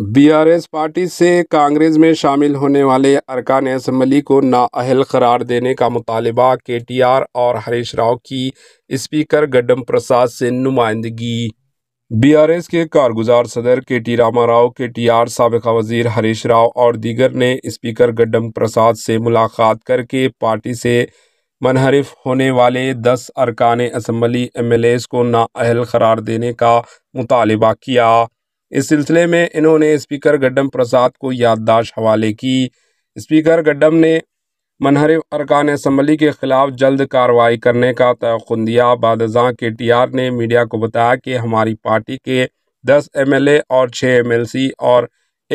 BRS party से कांग्रेस में शामिल होने वाले अरकान असम्बली को नाअहल करार देने का मुतालबा केटीआर और हरीश राव की स्पीकर गड्डम प्रसाद से नुमाइंदगी बीआरएस के कारगुजार सदर के टी रामा राव के टी आर सबका वजीर हरीश राव और दीगर ने स्पीकर गड्डम प्रसाद से मुलाकात करके पार्टी से मनहरफ होने वाले दस अरकान असम्बली एम एल एस को नाअहल करार देने का मुतालबा किया इस सिलसिले में इन्होंने स्पीकर गड्डम प्रसाद को याददाश्त हवाले की स्पीकर गड्डम ने मनहर अरकान असम्बली के ख़िलाफ़ जल्द कार्रवाई करने का तयन दिया बादजा के टी आर ने मीडिया को बताया कि हमारी पार्टी के दस एम एल ए और छः एम एल सी और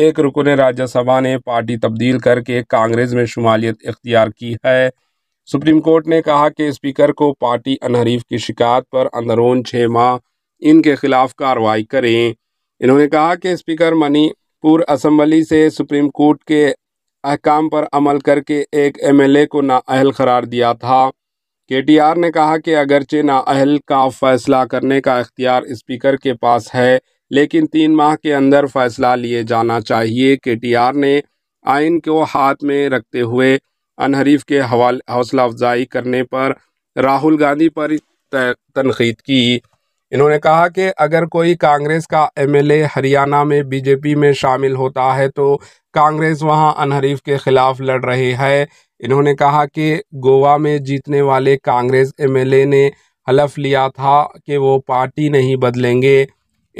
एक रुकन राज्यसभा ने पार्टी तब्दील करके कांग्रेस में शुमालियत इख्तियार की है सुप्रीम कोर्ट ने कहा कि स्पीकर को पार्टी अनहरीफ की शिकायत पर अंदरून छः माह इनके खिलाफ कार्रवाई करें इन्होंने कहा कि स्पीकर मणिपुर असम्बली से सुप्रीम कोर्ट के अहकाम पर अमल करके एक एमएलए को नाअहल करार दिया था केटीआर ने कहा कि अगरचे नाअहल का फैसला करने का अख्तियार स्पीकर के पास है लेकिन तीन माह के अंदर फैसला लिए जाना चाहिए केटीआर ने आइन को हाथ में रखते हुए अनहरीफ के हवाले हौसला अफजाई करने पर राहुल गांधी पर तनखीद की इन्होंने कहा कि अगर कोई कांग्रेस का एमएलए हरियाणा में बीजेपी में शामिल होता है तो कांग्रेस वहां अनहरीफ के खिलाफ लड़ रही है इन्होंने कहा कि गोवा में जीतने वाले कांग्रेस एमएलए ने हलफ लिया था कि वो पार्टी नहीं बदलेंगे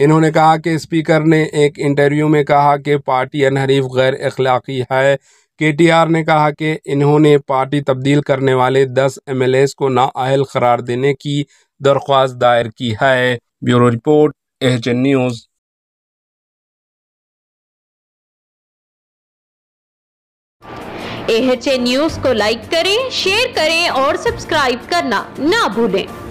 इन्होंने कहा कि स्पीकर ने एक इंटरव्यू में कहा कि पार्टी अनहरीफ गैर अखलाक़ी है के ने कहा कि इन्होंने पार्टी तब्दील करने वाले दस एम को नाअहल करार देने की दरख्वास्त दायर की है bureau report H news H news को लाइक करें शेयर करें और सब्सक्राइब करना ना भूलें